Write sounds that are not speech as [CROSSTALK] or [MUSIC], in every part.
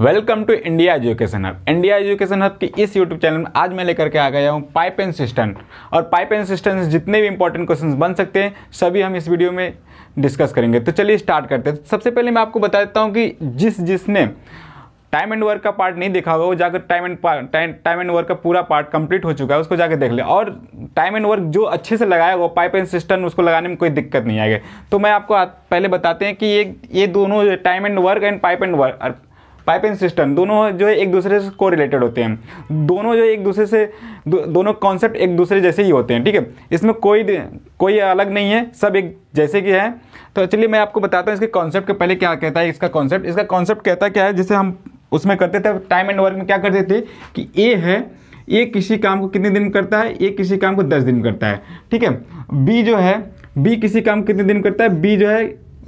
welcome to India education hub India education hub की इस YouTube channel में आज मैं लेकर के आ गया हूँ पाइप एंड सिस्टम और पाइप एंड सिस्टम से जितने भी इंपॉर्टेंट क्वेश्चन बन सकते हैं सभी हम इस वीडियो में डिस्कस करेंगे तो चलिए स्टार्ट करते हैं सबसे पहले मैं आपको बता देता हूँ कि जिस जिसने टाइम एंड वर्क का पार्ट नहीं देखा होगा वो जाकर time and time and work का पूरा पार्ट कंप्लीट हो चुका है उसको जाकर देख ले और टाइम एंड वर्क जो अच्छे से लगाया वो पाइप एंड सिस्टम उसको लगाने में कोई दिक्कत नहीं आएगी तो मैं आपको पहले बताते हैं कि ये ये दोनों time and work and pipe and work pipe and system दोनों जो है एक दूसरे से को रिलेटेड होते हैं दोनों जो एक दूसरे से दो, दोनों कॉन्सेप्ट एक दूसरे जैसे ही होते हैं ठीक है इसमें कोई कोई अलग नहीं है सब एक जैसे कि है तो चलिए मैं आपको बताता हूँ इसके कॉन्सेप्ट के पहले क्या कहता है इसका कॉन्सेप्ट इसका कॉन्सेप्ट कहता क्या है जिसे हम उसमें करते थे टाइम एंड वर्क में क्या करते थे कि ए है ए किसी काम को कितने दिन करता है ए किसी काम को दस दिन करता है ठीक है बी जो है बी किसी काम कितने दिन करता है बी जो है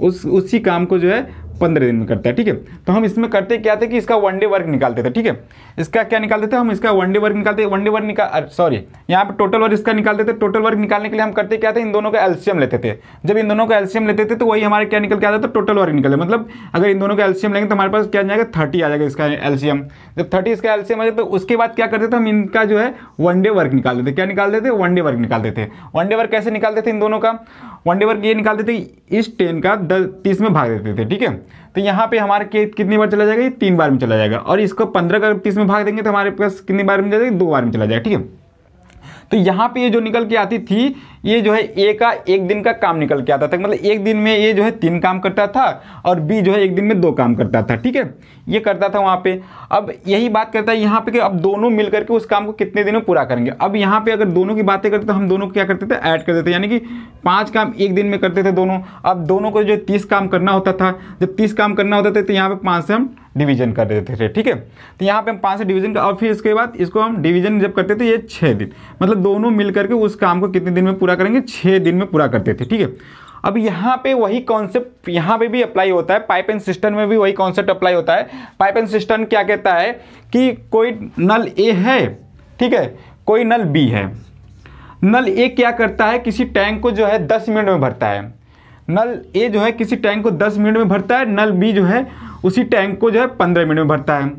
उस उसी काम को जो है पंद्रह दिन में करता है ठीक है तो हम इसमें करते क्या थे कि इसका वन डे वर्क निकालते थे ठीक है इसका क्या निकालते थे हम इसका वन डे वर्क निकालते वन डे वर्क निकाल सॉरी यहाँ पर टोटल वर्क इसका निकालते थे टोटल वर्क निकालने के लिए हम करते क्या थे इन दोनों का एल्शियम लेते थे जब इन दोनों का एल्शियम लेते थे तो वही हमारे क्या निकल के आता था टोटल वर्क निकले मतलब अगर इन दोनों का एल्शियम लेंगे तो हमारे पास क्या जाएगा थर्टी आ जाएगा इसका एल्शियम जब थर्टी इसका एल्शियम आ जाए तो उसके बाद क्या करते थे हम इनका जो है वन डे वर्क निकाल देते क्या निकाल देते वन डे वर्क निकालते थे वन डे वर्क कैसे निकालते थे इन दोनों का वन डे वर्क ये निकालते थे इस टेन का दस तीस में भाग देते थे ठीक है तो यहाँ पे हमारे के कितनी बार चला जाएगा ये तीन बार में चला जाएगा और इसको पंद्रह का तीस में भाग देंगे तो हमारे पास कितनी बार में चला जाएगा दो बार में चला जाएगा ठीक है तो यहाँ पे ये जो निकल के आती थी ये जो है ए का एक दिन का काम निकल के आता था मतलब एक दिन में ये जो है तीन काम करता था और बी जो है एक दिन में दो काम करता था ठीक है ये करता था वहाँ पे अब यही बात करता है यहाँ पे कि अब दोनों मिल करके उस काम को कितने दिनों पूरा करेंगे अब यहाँ पे अगर दोनों की बातें करते तो हम दोनों क्या करते थे ऐड कर देते यानी कि पाँच काम एक दिन में करते थे दोनों अब दोनों को जो है तीस काम करना होता था जब तीस काम करना होता था तो यहाँ पर पाँच से हम डिवीजन कर देते थे ठीक है तो यहाँ पे हम पाँच से डिवीजन और फिर इसके बाद इसको हम डिवीजन जब करते थे ये छः दिन मतलब दोनों मिलकर के उस काम को कितने दिन में पूरा पूरा करेंगे छः दिन में पूरा करते थे ठीक है अब यहाँ पे वही कॉन्सेप्ट यहाँ पे भी अप्लाई होता है पाइप एंड सिस्टम में भी वही कॉन्सेप्ट अप्लाई होता है पाइप एंड सिस्टम क्या कहता है कि कोई नल ए है ठीक है कोई नल बी है नल ए क्या करता है किसी टैंक को जो है दस मिनट में भरता है नल ए जो है किसी टैंक को दस मिनट में भरता है नल बी जो है उसी टैंक को जो है पंद्रह मिनट में भरता है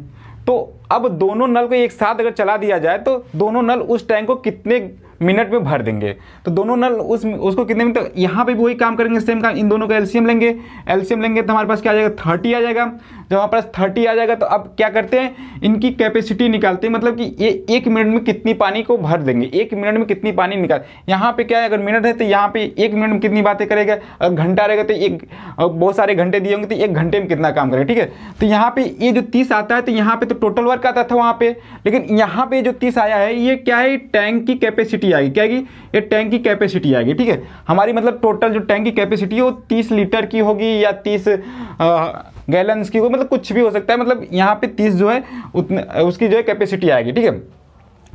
तो अब दोनों नल को एक साथ अगर चला दिया जाए तो दोनों नल उस टैंक को कितने मिनट में भर देंगे तो दोनों नल उस उसको कितने मिनट तो यहाँ पर भी वही काम करेंगे सेम काम इन दोनों का एल्शियम लेंगे एल्शियम लेंगे तो हमारे पास क्या आ जाएगा थर्टी आ जाएगा जब हमारे पास थर्टी आ जाएगा तो अब क्या करते हैं इनकी कैपेसिटी निकालते हैं मतलब कि ये एक मिनट में कितनी पानी को भर देंगे एक मिनट में कितनी पानी निकाल यहाँ पे क्या है अगर मिनट है तो यहाँ पे एक मिनट में कितनी बातें करेगा अगर घंटा रहेगा तो एक बहुत सारे घंटे दिए होंगे तो एक घंटे में कितना काम करेगा ठीक है तो यहाँ पर ये जो तीस आता है तो यहाँ पर तो टोटल वर्क आता था वहाँ पर लेकिन यहाँ पर जो तीस आया है ये क्या है टैंक की कैपेसिटी आएगी क्या है ये टैंक की कैपेसिटी आएगी ठीक है हमारी मतलब टोटल जो टैंक की कैपेसिटी है वो तीस लीटर की होगी या तीस गैलन की हो मतलब कुछ भी हो सकता है मतलब यहाँ पे तीस जो है उतने उसकी जो है कैपेसिटी आएगी ठीक है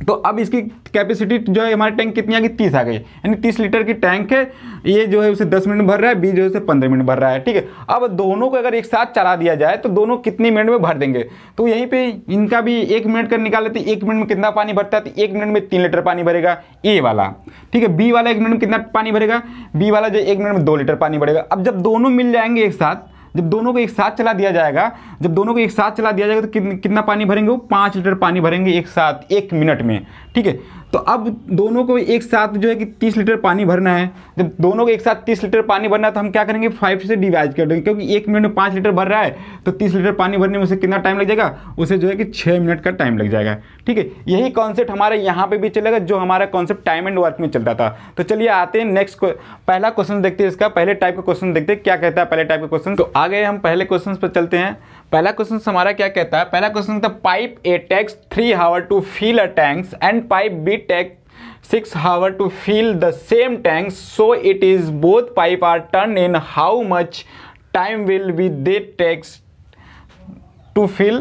तो अब इसकी कैपेसिटी जो है हमारी टैंक कितनी आ गई तीस आ गई यानी तीस लीटर की टैंक है ये जो है उसे दस मिनट भर रहा है बी जो है उसे पंद्रह मिनट भर रहा है ठीक है अब दोनों को अगर एक साथ चला दिया जाए तो दोनों कितने मिनट में भर देंगे तो यहीं पे इनका भी एक मिनट कर निकाल लेते एक मिनट में कितना पानी भरता है तो एक मिनट में तीन लीटर पानी भरेगा ए वाला ठीक है बी वाला एक मिनट में कितना पानी भरेगा बी वाला जो एक मिनट में दो लीटर पानी भरेगा अब जब दोनों मिल जाएंगे एक साथ जब दोनों को एक साथ चला दिया जाएगा जब दोनों को एक साथ चला दिया जाएगा तो कितना पानी भरेंगे वो पाँच लीटर पानी भरेंगे एक साथ एक मिनट में ठीक है तो अब दोनों को एक साथ जो है कि तीस लीटर पानी भरना है जब दोनों को एक साथ तीस लीटर पानी भरना है तो हम क्या करेंगे फाइव से डिवाइड कर देंगे क्योंकि एक मिनट में पाँच लीटर भर रहा है तो तीस लीटर पानी भरने में उसे कितना टाइम लग जाएगा उसे जो है कि छः मिनट का टाइम लग जाएगा ठीक है यही कॉन्सेप्ट हमारे यहाँ पर भी चलेगा जो हमारा कॉन्सेप्ट टाइम एंड वर्क में चलता था तो चलिए आते हैं नेक्स्ट पहला क्वेश्चन देखते हैं इसका पहले टाइप का क्वेश्चन देखते हैं क्या कहता है पहले टाइप का क्वेश्चन तो आ गए हम पहले क्वेश्चन पर चलते हैं पहला क्वेश्चन हमारा क्या कहता है पहला क्वेश्चन था pipe A takes three hour to fill a tanks and pipe B takes six hour to fill the same tanks so it is both pipe are turn in how much time will be they takes to fill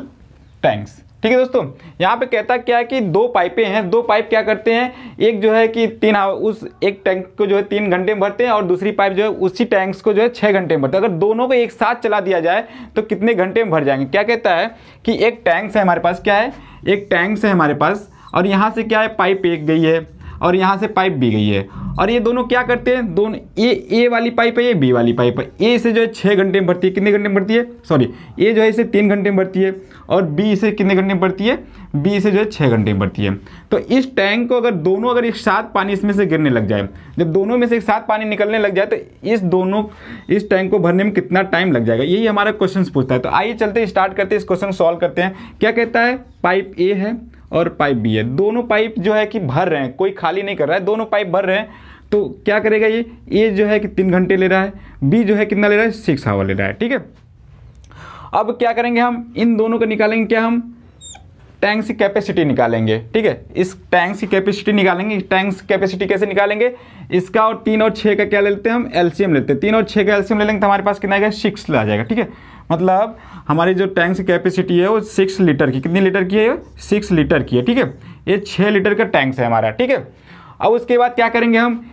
tanks ठीक है दोस्तों यहाँ पे कहता क्या है कि दो पाइपें हैं दो पाइप क्या करते हैं एक जो है कि तीन उस एक टैंक को जो है तीन घंटे में भरते हैं और दूसरी पाइप जो है उसी टैंक्स को जो है छः घंटे में भरते हैं अगर दोनों को एक साथ चला दिया जाए तो कितने घंटे में भर जाएंगे क्या कहता है कि एक टैंक्स है हमारे पास क्या है एक टैंक्स है हमारे पास और यहाँ से क्या है पाइप एक गई है और यहाँ से पाइप भी गई है और ये दोनों क्या करते हैं दोनों ए ए वाली पाइप है ये बी वाली पाइप है ए से जो है छः घंटे में भरती है कितने घंटे में भरती है सॉरी ए जो है इसे तीन घंटे में भरती है और बी इसे कितने घंटे में भरती है बी इसे जो है छः घंटे में भरती है तो इस टैंक को अगर दोनों अगर एक साथ पानी इसमें से गिरने लग जाए जब दोनों में से एक साथ पानी निकलने लग जाए तो इस दोनों इस टैंक को भरने में कितना टाइम लग जाएगा यही हमारा क्वेश्चन पूछता है तो आइए चलते स्टार्ट करते इस क्वेश्चन सॉल्व करते हैं क्या कहता है पाइप ए है और पाइप बी है दोनों पाइप जो है कि भर रहे हैं कोई खाली नहीं कर रहा है दोनों पाइप भर रहे हैं तो क्या करेगा ये ए जो है कि तीन घंटे ले रहा है बी जो है कितना ले रहा है सिक्स आवर ले रहा है ठीक है अब क्या करेंगे हम इन दोनों का निकालेंगे क्या हम टैंक की कैपेसिटी निकालेंगे ठीक है इस टैंक्स की कैपेसिटी निकालेंगे टैंक कैपेसिटी कैसे निकालेंगे इसका और तीन और छः का क्या लेते हैं हम एल्सियम लेते हैं तीन और छः का एल्सियम ले लेंगे तो हमारे पास कितना आएगा सिक्स आ जाएगा ठीक है मतलब हमारी जो टैंक की कैपेसिटी है वो सिक्स लीटर की कितनी लीटर की है सिक्स लीटर की है ठीक है ये छः लीटर का टैंक्स है हमारा ठीक है अब उसके बाद क्या करेंगे हम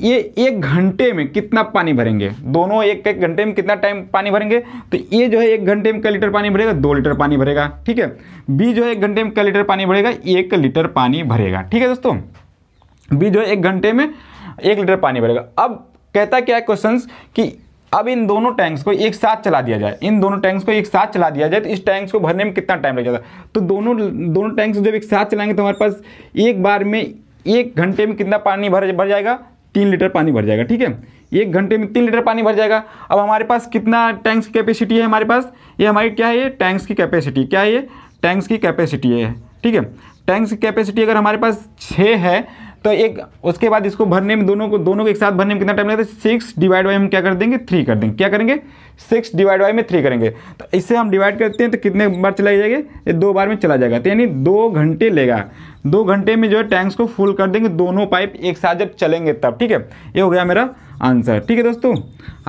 ये एक घंटे में कितना पानी भरेंगे दोनों एक एक घंटे में कितना टाइम पानी भरेंगे तो ये जो है एक घंटे में क्या लीटर पानी भरेगा दो लीटर पानी भरेगा ठीक है बी जो है एक घंटे में कल लीटर पानी भरेगा एक लीटर पानी भरेगा ठीक है दोस्तों बी जो है एक घंटे में एक लीटर पानी भरेगा अब कहता क्या है क्वेश्चन कि अब इन दोनों टैंक्स को एक साथ चला दिया जाए इन दोनों टैंक्स को एक साथ चला दिया जाए तो इस टैंक्स को भरने में कितना टाइम लग जाता है तो दोनों दोनों टैंक्स जब एक साथ चलाएंगे तो हमारे पास एक बार में एक घंटे में कितना पानी भर भर जाएगा तीन लीटर पानी भर जाएगा ठीक है एक घंटे में तीन लीटर पानी भर जाएगा अब हमारे पास कितना टैंक्स की कैपेसिटी है हमारे पास ये हमारी क्या है ये टैंक्स की कैपेसिटी क्या है ये टैंक्स की कैपेसिटी है ठीक है टैंक्स की कैपेसिटी अगर हमारे पास छः है तो एक उसके बाद इसको भरने में दोनों को दोनों को एक साथ भरने में कितना टाइम लगता है सिक्स डिवाइड बाई हम क्या कर देंगे थ्री कर देंगे क्या करेंगे सिक्स डिवाइड बाई में थ्री करेंगे तो इससे हम डिवाइड करते हैं तो कितने बार चला जाएगा ये दो बार में चला जाएगा तो यानी दो घंटे लेगा दो घंटे में जो है टैंक्स को फुल कर देंगे दोनों पाइप एक साथ जब चलेंगे तब ठीक है ये हो गया मेरा आंसर ठीक है दोस्तों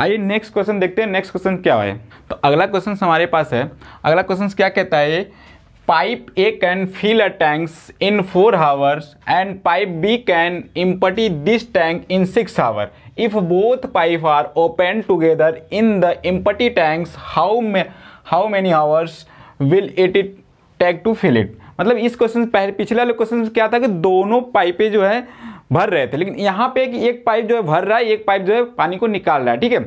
आइए नेक्स्ट क्वेश्चन देखते हैं नेक्स्ट क्वेश्चन क्या है तो अगला क्वेश्चन हमारे पास है अगला क्वेश्चन क्या कहता है pipe A can fill a tanks in four hours and pipe B can empty this tank in six hour if both pipe are open together in the empty tanks how how many hours will it it take to fill it मतलब इस question पहले पिछले वाले question क्या था कि दोनों पाइपें जो है भर रहे थे लेकिन यहाँ पे एक पाइप जो है भर रहा है एक पाइप जो है पानी को निकाल रहा है ठीक है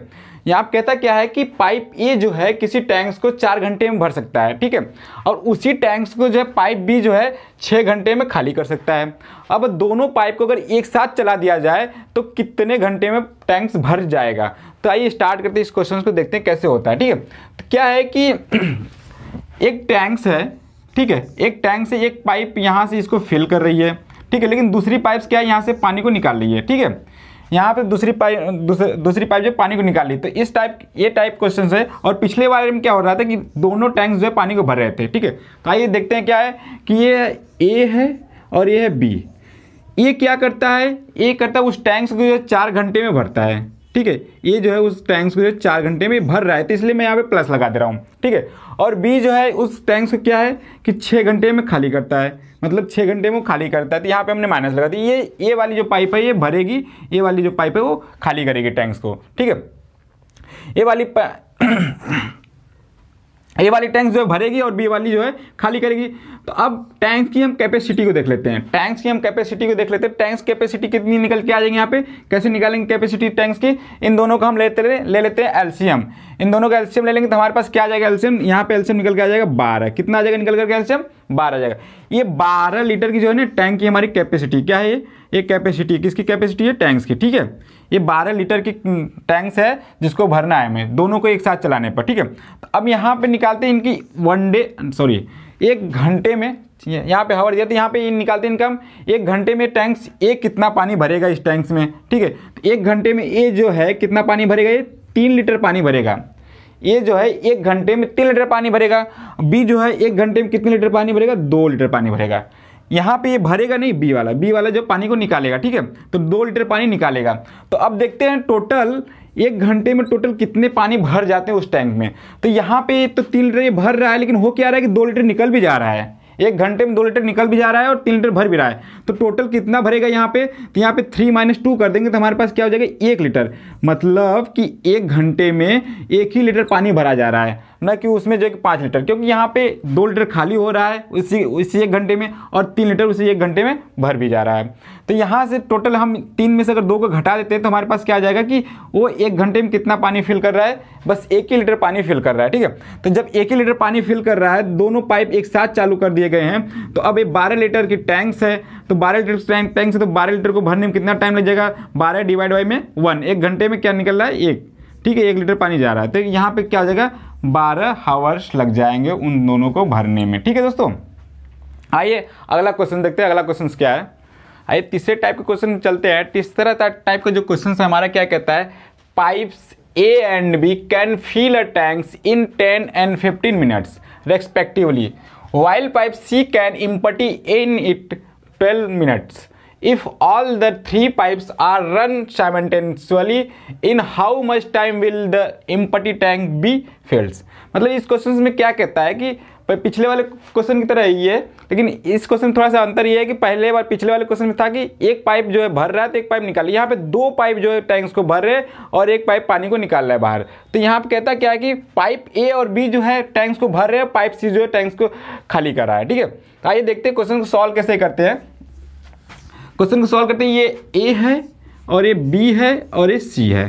यहाँ कहता क्या है कि पाइप ए जो है किसी टैंक्स को चार घंटे में भर सकता है ठीक है और उसी टैंक्स को जो है पाइप बी जो है छः घंटे में खाली कर सकता है अब दोनों पाइप को अगर एक साथ चला दिया जाए तो कितने घंटे में टैंक्स भर जाएगा तो आइए स्टार्ट करते हैं इस क्वेश्चन को देखते हैं कैसे होता है ठीक है तो क्या है कि [CLEARS THROAT] एक टैंक्स है ठीक है एक टैंक से एक पाइप यहाँ से इसको फिल कर रही है ठीक है लेकिन दूसरी पाइप्स क्या है यहाँ से पानी को निकाल रही है ठीक है यहाँ पे दूसरी पाइप दूसरी पाइप जो पानी को निकाली तो इस टाइप ये टाइप क्वेश्चन है और पिछले बारे में क्या हो रहा था कि दोनों टैंक्स जो है पानी को भर रहे थे ठीक है तो आइए देखते हैं क्या है कि ये ए है और ये है बी ये क्या करता है ये करता है उस टैंक्स को जो चार घंटे में भरता है ठीक है ये जो है उस टैंक्स को जो है चार घंटे में भर रहा है तो इसलिए मैं यहाँ पे प्लस लगा दे रहा हूँ ठीक है और बी जो है उस टैंक्स को क्या है कि छः घंटे में खाली करता है मतलब छः घंटे में खाली करता है तो यहाँ पे हमने माइनस लगा दी ये ये वाली जो पाइप है ये भरेगी ये वाली जो पाइप है वो खाली करेगी टैंक्स को ठीक है ये वाली ए वाली टैंक जो है भरेगी और बी वाली जो है खाली करेगी तो अब टैंक की हम कैपेसिटी को देख लेते हैं टैंक्स की हम कैपेसिटी को देख लेते हैं टैंक्स कैपेसिटी कितनी निकल के आ जाएंगे यहाँ पे कैसे निकालेंगे कैपेसिटी टैंक्स की इन दोनों को हम लेते ले लेते हैं एलसीएम इन दोनों का एल्शियम ले लेंगे तो हमारे पास क्या आ जाएगा एल्शियम यहाँ पे एल्शियम निकल के आ जाएगा बारह कितना आ जाएगा निकल करके एल्शियम बारह आ जाएगा ये बारह लीटर की जो है ना टैंक की हमारी कैपेसिटी क्या है ये ये कैपेसिटी किसकी कैपेसिटी है टैंक्स की ठीक है ये बारह लीटर की टैंक्स है जिसको भरना है हमें दोनों को एक साथ चलाने पर ठीक है तो अब यहाँ पर निकालते हैं इनकी वन डे सॉरी एक घंटे में यहाँ पे हवा दिया तो यहाँ पे निकालते हैं इनकम एक घंटे में टैंक्स एक कितना पानी भरेगा इस टैंक्स में ठीक है तो एक घंटे में ये जो है कितना पानी भरेगा ये तीन लीटर पानी भरेगा ये जो है एक घंटे में तीन लीटर पानी भरेगा बी जो है एक घंटे में कितने लीटर पानी भरेगा दो लीटर पानी भरेगा यहाँ पे ये भरेगा नहीं बी वाला बी वाला जब पानी को निकालेगा ठीक है तो दो लीटर पानी निकालेगा तो अब देखते हैं टोटल एक घंटे में टोटल कितने पानी भर जाते हैं उस टैंक में तो यहाँ पे तो तीन लीटर ये भर रहा है लेकिन हो क्या रहा है कि दो लीटर निकल भी जा रहा है एक घंटे में दो लीटर निकल भी जा रहा है और तीन लीटर भर भी रहा है तो टोटल कितना भरेगा यहाँ पे तो यहाँ पे थ्री माइनस टू कर देंगे तो हमारे पास क्या हो जाएगा एक लीटर मतलब कि एक घंटे में एक ही लीटर पानी भरा जा रहा है न कि उसमें जो पाँच लीटर क्योंकि यहाँ पे दो लीटर खाली हो रहा है उसी उसी एक घंटे में और तीन लीटर उसी एक घंटे में भर भी जा रहा है तो यहाँ से टोटल हम तीन में से अगर दो को घटा देते हैं तो हमारे पास क्या आ जाएगा कि वो एक घंटे में कितना पानी फिल कर रहा है बस एक ही लीटर पानी फिल कर रहा है ठीक है तो जब एक ही लीटर पानी फिल कर रहा है दोनों पाइप एक साथ चालू कर दिए गए हैं तो अब ये बारह लीटर की टैंक्स है तो बारह लीटर टाइम टैंक है तो बारह लीटर को भरने में कितना टाइम लग जाएगा बारह डिवाइड बाई में वन एक घंटे में क्या निकल रहा है एक ठीक है एक लीटर पानी जा रहा है तो यहाँ पे क्या हो जाएगा बारह हावर्स लग जाएंगे उन दोनों को भरने में ठीक है दोस्तों आइए अगला क्वेश्चन देखते हैं अगला क्वेश्चन क्या है आइए तीसरे टाइप के क्वेश्चन चलते हैं तीसरा टाइप का जो क्वेश्चन है हमारा क्या कहता है pipes A and B can fill a tanks in ten and fifteen minutes respectively while pipe C can empty in it twelve minutes if all the three pipes are run simultaneously in how much time will the empty tank be fills मतलब इस question में क्या कहता है कि पिछले वाले question की तरह ही है लेकिन इस क्वेश्चन में थोड़ा सा अंतर ये है कि पहले बार पिछले वाले क्वेश्चन में था कि एक पाइप जो है भर रहा है तो एक पाइप निकाल यहाँ पे दो पाइप जो है टैंक्स को भर रहे और एक पाइप पानी को निकाल रहा है बाहर तो यहाँ पे कहता क्या है कि पाइप ए और बी जो है टैंक्स को भर रहे हैं पाइप सी जो है टैंक्स को खाली कर रहा है ठीक है आइए देखते हैं क्वेश्चन को सॉल्व कैसे करते हैं क्वेश्चन को सॉल्व करते हैं ये ए है और ये बी है और ये सी है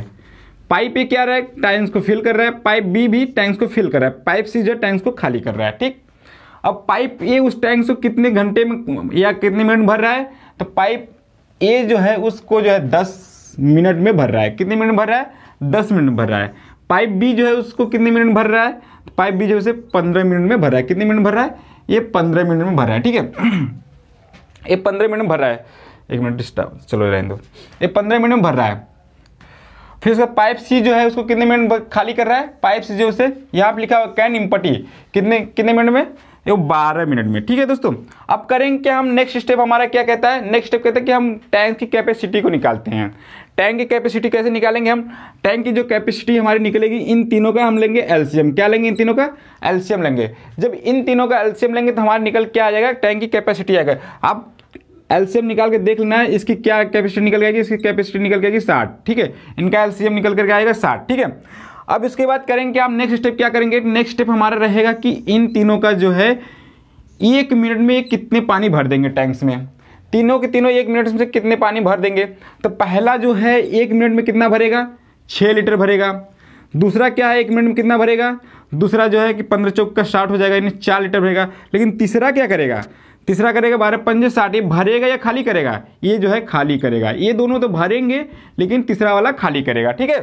पाइप ए क्या रहा है टैंक्स को फिल कर रहा है पाइप बी भी टैंक्स को फिल कर रहा है पाइप सी जो टैंक्स को खाली कर रहा है ठीक अब पाइप ए उस टैंक्स को कितने घंटे में या कितने मिनट भर रहा है तो पाइप ए जो है उसको जो है दस मिनट में भर रहा है कितने मिनट भर रहा है दस मिनट भर रहा है पाइप बी जो है उसको कितने मिनट भर रहा है तो पाइप बी जो है उसे पंद्रह मिनट में भर रहा है कितने मिनट भर रहा है ये पंद्रह मिनट में भर रहा है ठीक है [CLEARS THROAT] ये पंद्रह मिनट भर रहा है एक मिनट डिस्टर्ब चलो रहने दो ये पंद्रह मिनट में भर रहा है फिर उसका पाइप सी जो है उसको कितने मिनट खाली कर रहा है पाइप सी जो उसे यहाँ पर लिखा हुआ कैन इम्पटी कितने कितने मिनट में ये बारह मिनट में ठीक है दोस्तों अब करेंगे क्या हम नेक्स्ट स्टेप हमारा क्या कहता है नेक्स्ट स्टेप कहते हैं कि हम टैंक की कैपेसिटी को निकालते हैं टैंक की कैपेसिटी कैसे निकालेंगे हम टैंक की जो कैपेसिटी हमारी निकलेगी इन तीनों का हम लेंगे एल्सियम क्या लेंगे इन तीनों का एल्सियम लेंगे जब इन तीनों का एल्सियम लेंगे तो हमारा निकल क्या आ जाएगा टैंक की कैपेसिटी आएगा आप एलसीएम निकाल के देख लेना है इसकी क्या कैपेसिटी निकल जाएगी इसकी कैपेसिटी निकल जाएगी साठ ठीक है इनका एलसीएम निकल करके आएगा साठ ठीक है अब इसके बाद करेंगे आप नेक्स्ट स्टेप क्या करेंगे नेक्स्ट स्टेप हमारा रहेगा कि इन तीनों का जो है एक मिनट में कितने पानी भर देंगे टैंक्स में तीनों के तीनों एक मिनट में कितने पानी भर देंगे तो पहला जो है एक मिनट में कितना भरेगा छः लीटर भरेगा दूसरा क्या है एक मिनट में कितना भरेगा दूसरा जो है कि पंद्रह चौक का स्टार्ट हो जाएगा यानी चार लीटर भरेगा लेकिन तीसरा क्या करेगा तीसरा करेगा बारह पंजे साठ ये भरेगा या खाली करेगा ये जो है खाली करेगा ये दोनों तो भरेंगे लेकिन तीसरा वाला खाली करेगा ठीक है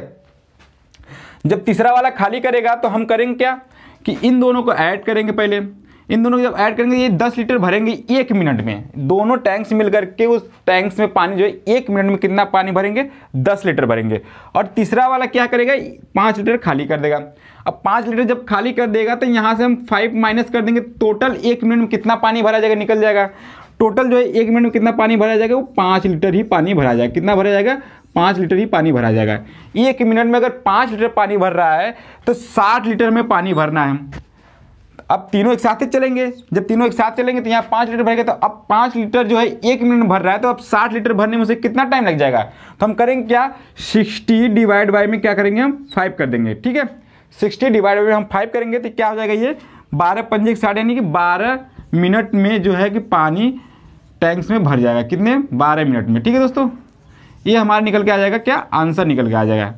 जब तीसरा वाला खाली करेगा तो हम करेंगे क्या कि इन दोनों को ऐड करेंगे पहले इन दोनों को जब ऐड करेंगे ये दस लीटर भरेंगे एक मिनट में दोनों टैंक्स मिल करके उस टैंक्स में पानी जो है एक मिनट में कितना पानी भरेंगे दस लीटर भरेंगे और तीसरा वाला क्या करेगा पाँच लीटर खाली कर देगा अब पाँच लीटर जब खाली कर देगा तो यहाँ से हम फाइव माइनस कर देंगे टोटल एक मिनट में कितना पानी भरा जाएगा निकल जाएगा टोटल जो है एक मिनट में कितना पानी भरा जाएगा वो पाँच लीटर ही पानी भरा जाएगा कितना भरा जाएगा पाँच लीटर ही पानी भरा जाएगा एक मिनट में अगर पाँच लीटर पानी भर रहा है तो साठ लीटर में पानी भरना है अब तीनों एक साथ ही चलेंगे जब तीनों एक साथ चलेंगे तो यहाँ पाँच लीटर भरेगा तो अब पाँच लीटर जो है एक मिनट भर रहा है तो अब साठ लीटर भरने में उसे कितना टाइम लग जाएगा तो हम करेंगे क्या सिक्सटी डिवाइड बाई में क्या करेंगे हम फाइव कर देंगे ठीक है सिक्सटी डिवाइड बाई हम फाइव करेंगे तो क्या हो जाएगा ये बारह पंजे के साठ यानी कि बारह मिनट में जो है कि पानी टैंक्स में भर जाएगा कितने बारह मिनट में ठीक है दोस्तों ये हमारा निकल के आ जाएगा क्या आंसर निकल के आ जाएगा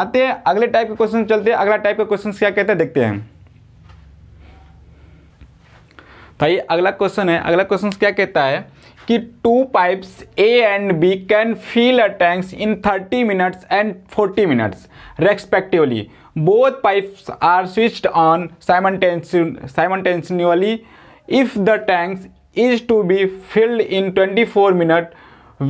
आते हैं अगले टाइप के क्वेश्चन चलते हैं अगला टाइप के क्वेश्चन क्या कहते हैं देखते हैं तो ये अगला क्वेश्चन है अगला क्वेश्चन क्या कहता है कि two pipes A and B can fill a tanks in 30 minutes and 40 minutes respectively both pipes are switched on simultaneously if the tanks to be filled in twenty 24 minute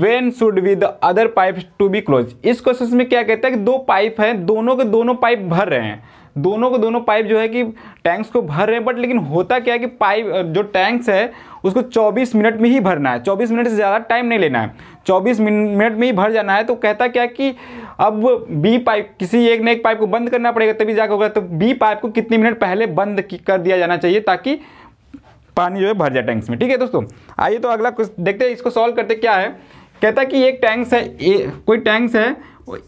when should be the other pipe to be close इस question में क्या कहता है कि दो pipe हैं दोनों के दोनों पाइप भर रहे हैं दोनों के दोनों पाइप जो है कि टैंक्स को भर रहे हैं बट लेकिन होता क्या है कि पाइप जो टैंक्स है उसको 24 मिनट में ही भरना है 24 मिनट से ज़्यादा टाइम नहीं लेना है 24 मिनट में ही भर जाना है तो कहता क्या कि अब बी पाइप किसी एक ना एक पाइप को बंद करना पड़ेगा तभी जाकर होगा तो बी पाइप को कितने मिनट पहले बंद कर दिया जाना चाहिए ताकि पानी जो है भर जाए टैंक्स में ठीक है दोस्तों आइए तो अगला कुछ देखते हैं इसको सॉल्व करते क्या है कहता कि एक टैंक्स है ए कोई टैंक्स है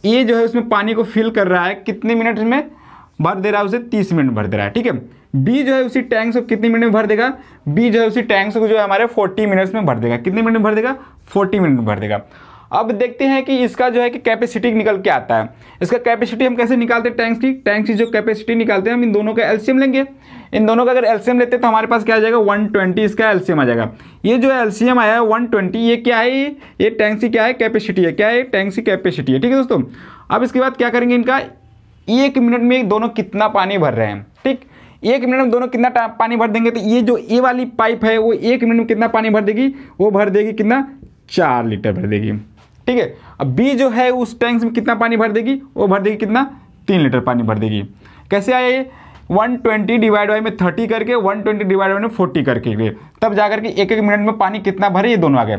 ये जो है उसमें पानी को फिल कर रहा है कितने मिनट में भर दे रहा है उसे तीस मिनट भर दे रहा है ठीक है बी जो है उसी टैंक को कितनी मिनट में भर देगा बी जो है उसी टैंक को जो है हमारे 40 मिनट्स में भर देगा कितने मिनट में भर देगा 40 मिनट में भर देगा अब देखते हैं कि इसका जो है कि कैपेसिटी निकल के आता है इसका कैपेसिटी हम कैसे निकालते हैं टैंक्स की टैंक्स की जो कैपेसिटी निकालते हैं हम इन दोनों का एल्शियम लेंगे इन दोनों का अगर एल्शियम लेते हैं तो हमारे पास क्या आ जाएगा 120 इसका एल्शियम आ जाएगा ये जो एल्शियम आया है 120 ये क्या है ये टैंक्स की क्या है कैपेसिटी है क्या है टैंक्स की कैपेसिटी है ठीक है दोस्तों अब इसके बाद क्या करेंगे इनका एक मिनट में दोनों कितना पानी भर रहे हैं ठीक एक मिनट में दोनों कितना पानी भर देंगे तो ये जो ए वाली पाइप है वो एक मिनट में कितना पानी भर देगी वो भर देगी कितना चार लीटर भर देगी ठीक है अब बी जो है उस टैंक में कितना पानी भर देगी वो भर देगी कितना तीन लीटर पानी भर देगी कैसे आया ये वन ट्वेंटी डिवाइड बाई में थर्टी करके वन ट्वेंटी डिवाइड बाई में फोर्टी करके गए तब जाकर के एक एक मिनट में पानी कितना भरे ये दोनों आ गए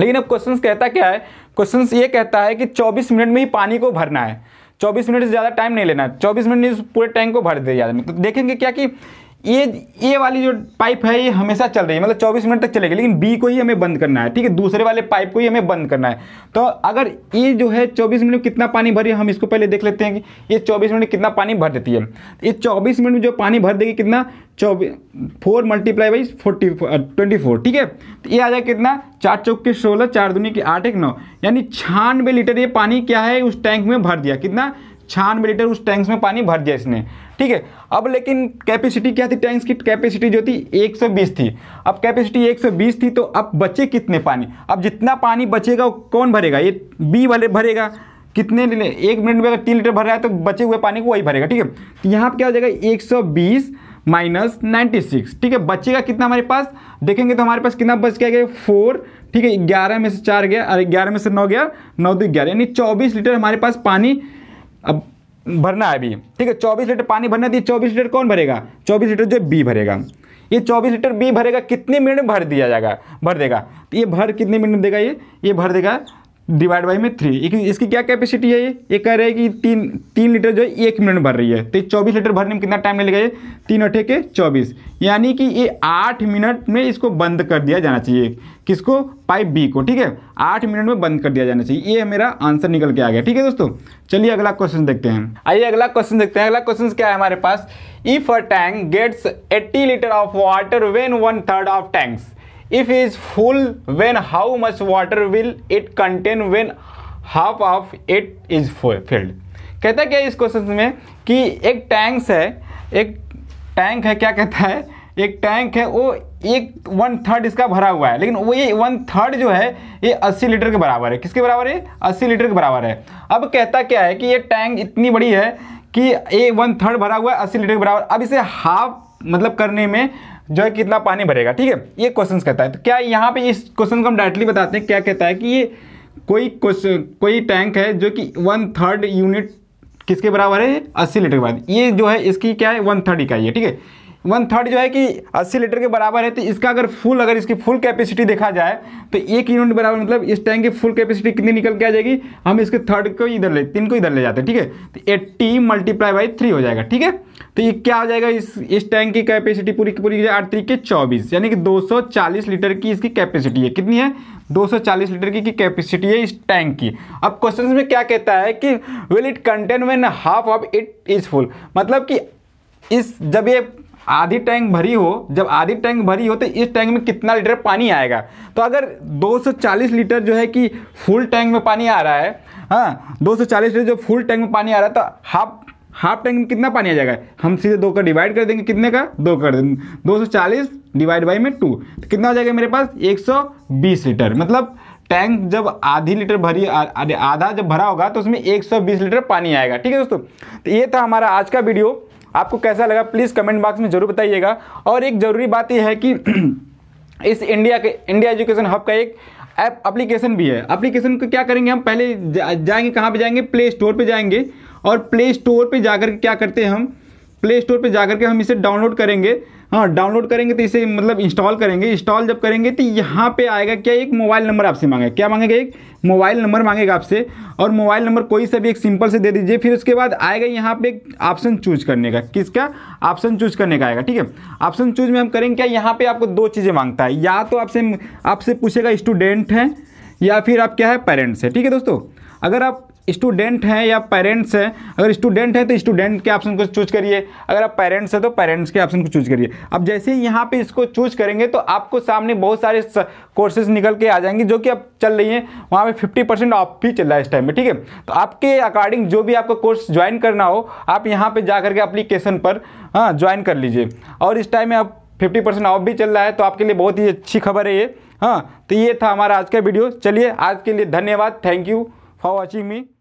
लेकिन अब क्वेश्चन कहता क्या है क्वेश्चन ये कहता है कि चौबीस मिनट में ही पानी को भरना है चौबीस मिनट से ज़्यादा टाइम नहीं लेना है चौबीस मिनट पूरे टैंक को भर दे जाता है देखेंगे क्या कि ये ये वाली जो पाइप है ये हमेशा चल रही है मतलब 24 मिनट तक चलेगी लेकिन बी को ही हमें बंद करना है ठीक है दूसरे वाले पाइप को ही हमें बंद करना है तो अगर ये जो है 24 मिनट में कितना पानी भरी हम इसको पहले देख लेते हैं कि ये 24 मिनट कितना पानी भर देती है ये 24 मिनट में जो पानी भर देगी कितना चौबीस four multiply by forty twenty four ठीक है तो ये आ जाएगा कितना चार चौक के सोलह चार दुनिया के आठ एक नौ यानी छानवे लीटर ये पानी क्या है उस टैंक में भर दिया कितना छानवे लीटर उस टैंक में पानी भर दिया इसने ठीक है अब लेकिन कैपेसिटी क्या थी टैंक्स की कैपेसिटी जो थी 120 थी अब कैपेसिटी 120 थी तो अब बचे कितने पानी अब जितना पानी बचेगा वो कौन भरेगा ये बी वाले भरेगा कितने एक मिनट में अगर तीन लीटर भर रहा है तो बचे हुए पानी को वही भरेगा ठीक है तो यहाँ पर क्या हो जाएगा एक सौ बीस माइनस नाइन्टी सिक्स ठीक है बचेगा कितना हमारे पास देखेंगे तो हमारे पास कितना बच गया फोर ठीक है ग्यारह में से चार गया अरे ग्यारह में से नौ गया नौ दो ग्यारह यानी चौबीस लीटर हमारे पास पानी अब भरना है अभी ठीक है चौबीस लीटर पानी भरना दिए तो चौबीस लीटर कौन भरेगा चौबीस लीटर जो बी भरेगा ये चौबीस लीटर बी भरेगा कितने मिनट में भर दिया जाएगा भर देगा तो ये भर कितने मिनट देगा ये ये भर देगा डिवाइड बाई में थ्री इसकी क्या कैपेसिटी है ये ये कह रहे हैं कि तीन तीन लीटर जो है एक मिनट भर रही है तो चौबीस लीटर भरने में कितना टाइम लगेगा ये तीन अठे के चौबीस यानी कि ये आठ मिनट में इसको बंद कर दिया जाना चाहिए किसको पाइप बी को ठीक है आठ मिनट में बंद कर दिया जाना चाहिए ये मेरा आंसर निकल के आ गया ठीक है दोस्तों चलिए अगला क्वेश्चन देखते हैं आइए अगला क्वेश्चन देखते हैं अगला क्वेश्चन क्या है हमारे पास if a tank gets eighty litre of water when one third of tanks if is full when how much water will it contain when half of it is filled कहता क्या है इस क्वेश्चन में कि एक टैंक्स है एक tank है क्या कहता है एक टैंक है वो एक वन थर्ड इसका भरा हुआ है लेकिन वो ये वन थर्ड जो है ये 80 लीटर के बराबर है किसके बराबर है अस्सी लीटर के बराबर है अब कहता क्या है कि ये टैंक इतनी बड़ी है कि ये वन थर्ड भरा हुआ है 80 लीटर के बराबर अब इसे हाफ मतलब करने में जो है कितना पानी भरेगा ठीक है ये क्वेश्चन कहता है तो क्या यहाँ पे इस क्वेश्चन को हम डायरेक्टली बताते हैं क्या कहता है कि ये कोई कोई टैंक है जो कि वन थर्ड यूनिट किसके बराबर है अस्सी लीटर के बाद ये जो है इसकी क्या है वन थर्ड इकाई है ठीक है वन थर्ड जो है कि 80 लीटर के बराबर है तो इसका अगर फुल अगर इसकी फुल कैपेसिटी देखा जाए तो एक यूनिट बराबर मतलब इस टैंक की फुल कैपेसिटी कितनी निकल के आ जाएगी हम इसके थर्ड को इधर ले तीन को इधर ले जाते हैं ठीक है तो एट्टी मल्टीप्लाई बाई थ्री हो जाएगा ठीक है तो ये क्या हो जाएगा इस इस टैंक की कैपेसिटी पूरी की पूरी आठ तरीके चौबीस यानी कि दो लीटर की इसकी कैपेसिटी है कितनी है 240 लीटर की कैपेसिटी है इस टैंक की अब क्वेश्चन में क्या कहता है कि will it contain when half of it is full मतलब कि इस जब ये आधी टैंक भरी हो जब आधी टैंक भरी हो तो इस टैंक में कितना लीटर पानी आएगा तो अगर 240 लीटर जो है कि फुल टैंक में पानी आ रहा है हाँ 240 लीटर जो फुल टैंक में पानी आ रहा है तो हाफ हाफ टैंक में कितना पानी आ जाएगा हम सीधे दो का डिवाइड कर देंगे कितने का दो कर देंगे दो सौ चालीस डिवाइड बाई में टू तो कितना हो जाएगा मेरे पास एक सौ बीस लीटर मतलब टैंक जब आधी लीटर भरी आधा जब भरा होगा तो उसमें 120 लीटर पानी आएगा ठीक है दोस्तों तो ये था हमारा आज का वीडियो आपको कैसा लगा प्लीज़ कमेंट बॉक्स में ज़रूर बताइएगा और एक ज़रूरी बात यह है कि [CLEARS THROAT] इस इंडिया के इंडिया एजुकेशन हब का एक ऐप अप्लीकेशन भी है अप्लीकेशन को क्या करेंगे हम पहले जा, जाएंगे कहाँ पे जाएंगे प्ले स्टोर पे जाएंगे और प्ले स्टोर पे जाकर क्या करते हैं हम प्ले स्टोर पे जाकर के हम इसे डाउनलोड करेंगे हाँ डाउनलोड करेंगे तो इसे मतलब इंस्टॉल करेंगे इंस्टॉल जब करेंगे तो यहाँ पे आएगा क्या एक मोबाइल नंबर आपसे मांगेगा क्या मांगेगा एक मोबाइल नंबर मांगेगा आपसे और मोबाइल नंबर कोई सा भी एक सिंपल से दे दीजिए फिर उसके बाद आएगा यहाँ पे एक ऑप्शन चूज करने का किसका ऑप्शन चूज करने का आएगा ठीक है ऑप्शन चूज में हम करेंगे क्या यहाँ पर आपको दो चीज़ें मांगता है या तो आपसे आपसे पूछेगा स्टूडेंट हैं या फिर आप क्या है पेरेंट्स हैं ठीक है दोस्तों अगर आप स्टूडेंट हैं या पेरेंट्स हैं अगर स्टूडेंट हैं तो स्टूडेंट के ऑप्शन को चूज करिए अगर आप पेरेंट्स हैं तो पेरेंट्स के ऑप्शन को चूज करिए अब जैसे ही यहाँ पे इसको चूज करेंगे तो आपको सामने बहुत सारे कोर्सेज निकल के आ जाएंगे जो कि अब चल रही हैं वहाँ पे फिफ्टी परसेंट ऑफ भी चल रहा है इस टाइम में ठीक है तो आपके अकॉर्डिंग जो भी आपका कोर्स ज्वाइन करना हो आप यहाँ पर जा करके अप्लीकेशन पर हाँ ज्वाइन कर लीजिए और इस टाइम में आप फिफ्टी परसेंट ऑफ भी चल रहा है तो आपके लिए बहुत ही अच्छी खबर है ये हाँ तो ये था हमारा आज का वीडियो चलिए आज के लिए धन्यवाद thank you for watching me